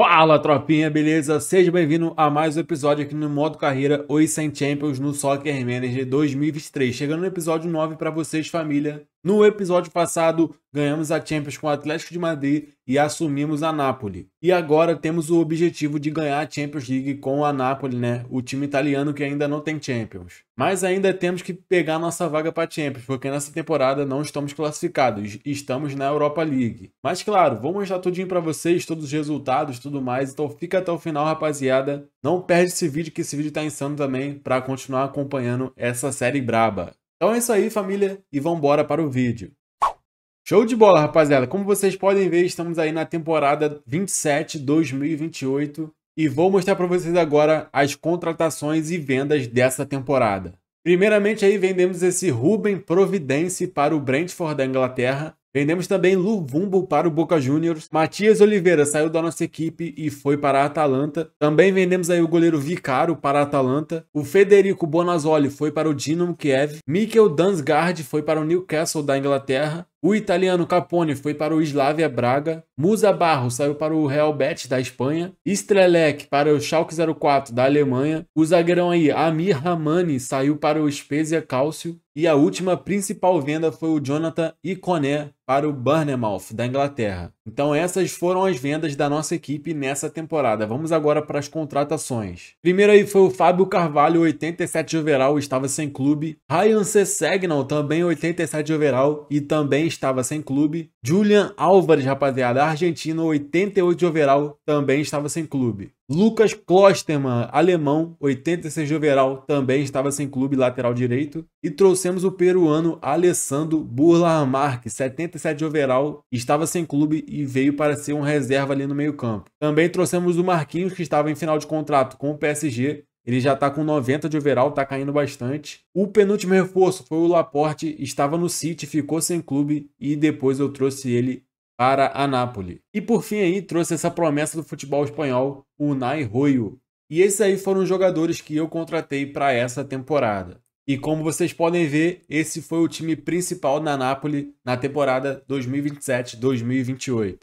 Fala, tropinha, beleza? Seja bem-vindo a mais um episódio aqui no Modo Carreira sem Champions no Soccer Manager 2023. Chegando no episódio 9 para vocês, família. No episódio passado, ganhamos a Champions com o Atlético de Madrid e assumimos a Napoli. E agora temos o objetivo de ganhar a Champions League com a Napoli, né? O time italiano que ainda não tem Champions. Mas ainda temos que pegar nossa vaga para Champions, porque nessa temporada não estamos classificados, estamos na Europa League. Mas claro, vou mostrar tudinho para vocês, todos os resultados, tudo mais. Então fica até o final, rapaziada. Não perde esse vídeo, que esse vídeo tá insano também para continuar acompanhando essa série braba. Então é isso aí, família, e vambora para o vídeo. Show de bola, rapaziada. Como vocês podem ver, estamos aí na temporada 27 2028 e vou mostrar para vocês agora as contratações e vendas dessa temporada. Primeiramente aí vendemos esse Ruben Providence para o Brentford da Inglaterra Vendemos também Luvumbo para o Boca Juniors. Matias Oliveira saiu da nossa equipe e foi para a Atalanta. Também vendemos aí o goleiro Vicaro para a Atalanta. O Federico Bonazzoli foi para o Dinamo Kiev. Mikkel Dansgaard foi para o Newcastle da Inglaterra. O italiano Capone foi para o Slavia Braga. Musa Barro saiu para o Real Betis da Espanha, Strelec para o Schalke 04 da Alemanha, o zagueirão aí Amir Hamani saiu para o Spezia Calcio e a última principal venda foi o Jonathan Iconé para o Burnemouth da Inglaterra. Então essas foram as vendas da nossa equipe nessa temporada. Vamos agora para as contratações. Primeiro aí foi o Fábio Carvalho, 87 de overall, estava sem clube. Ryan C. Segnal, também 87 de overall e também estava sem clube. Julian Álvares, rapaziada, argentino, 88 de overall, também estava sem clube. Lucas Klostermann, alemão, 86 de overall, também estava sem clube, lateral direito. E trouxemos o peruano Alessandro Burlarmarque, 77 de overall, estava sem clube e veio para ser um reserva ali no meio campo. Também trouxemos o Marquinhos, que estava em final de contrato com o PSG ele já está com 90 de overall, está caindo bastante. O penúltimo reforço foi o Laporte, estava no City, ficou sem clube e depois eu trouxe ele para a Nápoles. E por fim aí trouxe essa promessa do futebol espanhol, o Nai Royo. E esses aí foram os jogadores que eu contratei para essa temporada. E como vocês podem ver, esse foi o time principal da Nápoles na temporada 2027-2028.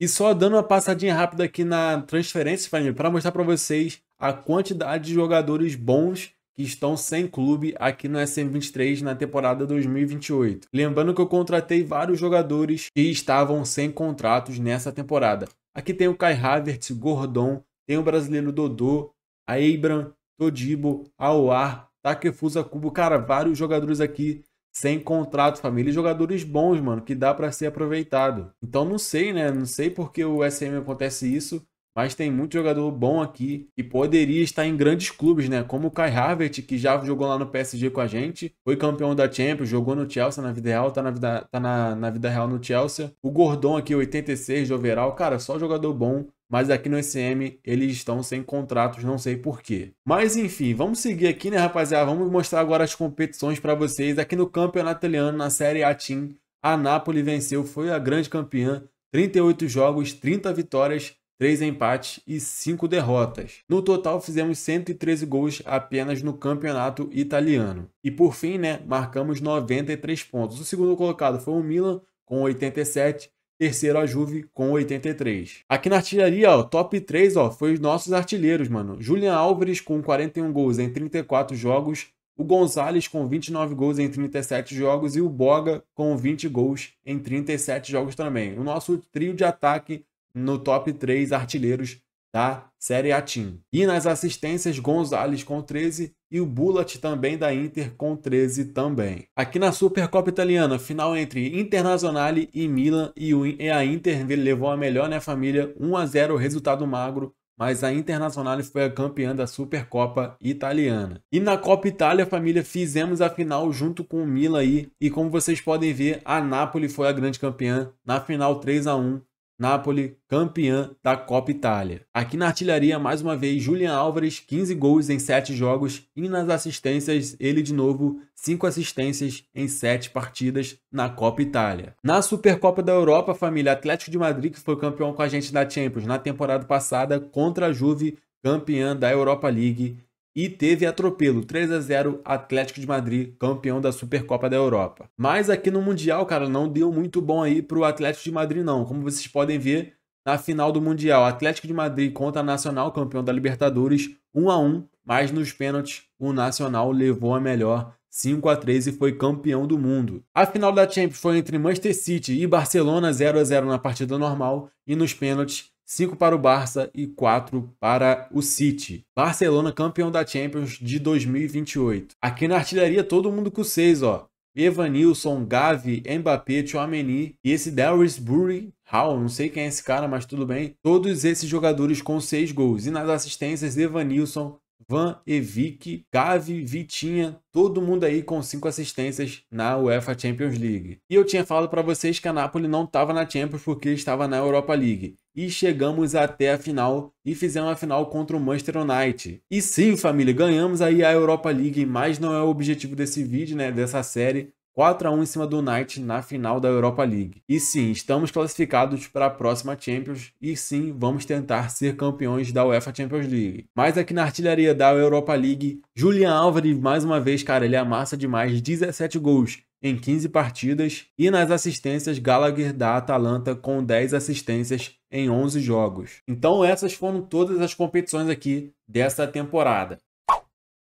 E só dando uma passadinha rápida aqui na transferência para mostrar para vocês a quantidade de jogadores bons que estão sem clube aqui no SM23 na temporada 2028. Lembrando que eu contratei vários jogadores que estavam sem contratos nessa temporada. Aqui tem o Kai Havertz, Gordon, tem o brasileiro Dodô, a Abram, Todibo, Aoar, Takefusa Cubo, cara, vários jogadores aqui sem contrato, família, e jogadores bons, mano, que dá para ser aproveitado. Então não sei, né? Não sei porque o SM acontece isso, mas tem muito jogador bom aqui e poderia estar em grandes clubes, né? Como o Kai Havertz, que já jogou lá no PSG com a gente, foi campeão da Champions, jogou no Chelsea na vida real, tá na vida, tá na, na vida real no Chelsea. O Gordon aqui, 86 de overall, cara, só jogador bom. Mas aqui no SM eles estão sem contratos, não sei porquê. Mas enfim, vamos seguir aqui, né, rapaziada? Vamos mostrar agora as competições para vocês. Aqui no Campeonato Italiano, na Série A Team, a Napoli venceu, foi a grande campeã. 38 jogos, 30 vitórias, 3 empates e 5 derrotas. No total, fizemos 113 gols apenas no campeonato italiano. E por fim, né, marcamos 93 pontos. O segundo colocado foi o Milan, com 87, terceiro a Juve com 83. Aqui na artilharia, ó, top 3, ó, foi os nossos artilheiros, mano. Julian Álvares com 41 gols em 34 jogos, o Gonzalez com 29 gols em 37 jogos e o Boga com 20 gols em 37 jogos também. O nosso trio de ataque no top 3 artilheiros da Série A Team. E nas assistências, Gonzalez com 13 e o Bulat também da Inter com 13 também. Aqui na Supercopa Italiana, final entre Internazionale e Milan e a Inter levou a melhor, né família? 1 a 0 resultado magro, mas a Internazionale foi a campeã da Supercopa Italiana. E na Copa Itália, família, fizemos a final junto com o Milan aí, e como vocês podem ver, a Napoli foi a grande campeã na final 3 a 1 Napoli, campeã da Copa Itália. Aqui na artilharia, mais uma vez, Julian Álvares, 15 gols em 7 jogos e nas assistências, ele de novo, 5 assistências em 7 partidas na Copa Itália. Na Supercopa da Europa, família Atlético de Madrid, que foi campeão com a gente da Champions na temporada passada contra a Juve, campeã da Europa League e teve atropelo 3 a 0 Atlético de Madrid, campeão da Supercopa da Europa. Mas aqui no Mundial, cara, não deu muito bom aí pro Atlético de Madrid não. Como vocês podem ver, na final do Mundial, Atlético de Madrid contra Nacional, campeão da Libertadores, 1 a 1, mas nos pênaltis o Nacional levou a melhor 5 a 3 e foi campeão do mundo. A final da Champions foi entre Manchester City e Barcelona 0 a 0 na partida normal e nos pênaltis 5 para o Barça e 4 para o City. Barcelona campeão da Champions de 2028. Aqui na artilharia todo mundo com 6, ó. Evanilson, Gavi, Mbappé, Chouameni e esse Dalisbury Hall, não sei quem é esse cara, mas tudo bem. Todos esses jogadores com 6 gols. E nas assistências, Evanilson, Van Evic, Gavi, Vitinha, todo mundo aí com cinco assistências na UEFA Champions League. E eu tinha falado para vocês que a Napoli não estava na Champions porque estava na Europa League e chegamos até a final e fizemos a final contra o Manchester United. E sim, família, ganhamos aí a Europa League, mas não é o objetivo desse vídeo, né, dessa série. 4 a 1 em cima do United na final da Europa League. E sim, estamos classificados para a próxima Champions e sim, vamos tentar ser campeões da UEFA Champions League. Mas aqui na artilharia da Europa League, Julian Álvares mais uma vez, cara, ele amassa demais, 17 gols em 15 partidas e nas assistências Gallagher da Atalanta com 10 assistências em 11 jogos. Então essas foram todas as competições aqui dessa temporada.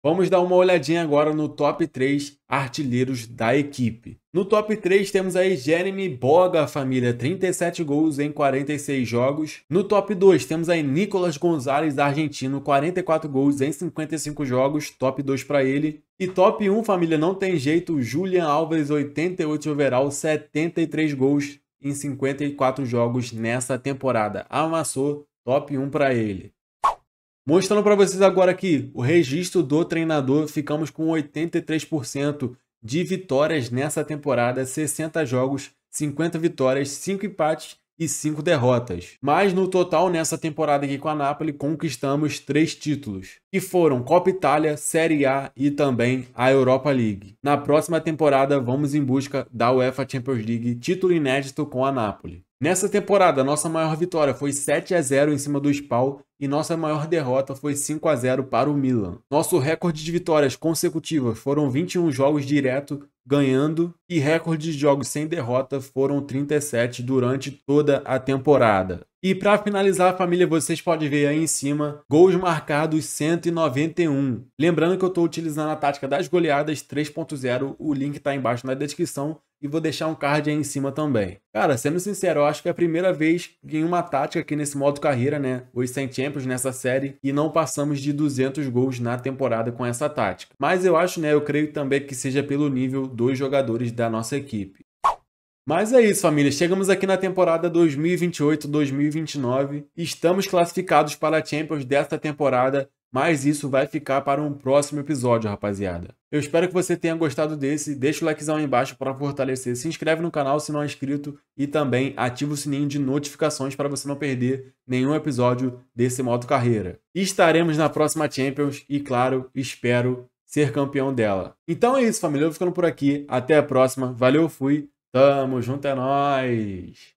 Vamos dar uma olhadinha agora no top 3 artilheiros da equipe. No top 3 temos aí Jeremy Boga, família, 37 gols em 46 jogos. No top 2 temos aí Nicolas Gonzalez, argentino, 44 gols em 55 jogos, top 2 para ele. E top 1, família, não tem jeito, Julian Alves, 88 overall, 73 gols em 54 jogos nessa temporada. Amassou top 1 para ele. Mostrando para vocês agora aqui o registro do treinador, ficamos com 83% de vitórias nessa temporada, 60 jogos, 50 vitórias, 5 empates e cinco derrotas. Mas no total, nessa temporada aqui com a Napoli, conquistamos três títulos, que foram Copa Itália, Série A e também a Europa League. Na próxima temporada, vamos em busca da UEFA Champions League, título inédito com a Napoli. Nessa temporada, nossa maior vitória foi 7 a 0 em cima do Spal e nossa maior derrota foi 5 a 0 para o Milan. Nosso recorde de vitórias consecutivas foram 21 jogos direto ganhando e recorde de jogos sem derrota foram 37 durante toda a temporada. E para finalizar, família, vocês podem ver aí em cima, gols marcados 191. Lembrando que eu estou utilizando a tática das goleadas 3.0, o link está embaixo na descrição e vou deixar um card aí em cima também. Cara, sendo sincero, eu acho que é a primeira vez em uma tática aqui nesse modo carreira, né? Os 100 Champions nessa série e não passamos de 200 gols na temporada com essa tática. Mas eu acho, né? Eu creio também que seja pelo nível dos jogadores da nossa equipe. Mas é isso, família. Chegamos aqui na temporada 2028-2029. Estamos classificados para a Champions desta temporada mas isso vai ficar para um próximo episódio, rapaziada. Eu espero que você tenha gostado desse. Deixa o likezão aí embaixo para fortalecer. Se inscreve no canal se não é inscrito e também ativa o sininho de notificações para você não perder nenhum episódio desse modo carreira. Estaremos na próxima Champions e, claro, espero ser campeão dela. Então é isso, família. Eu vou ficando por aqui. Até a próxima. Valeu, fui. Tamo junto, é nóis!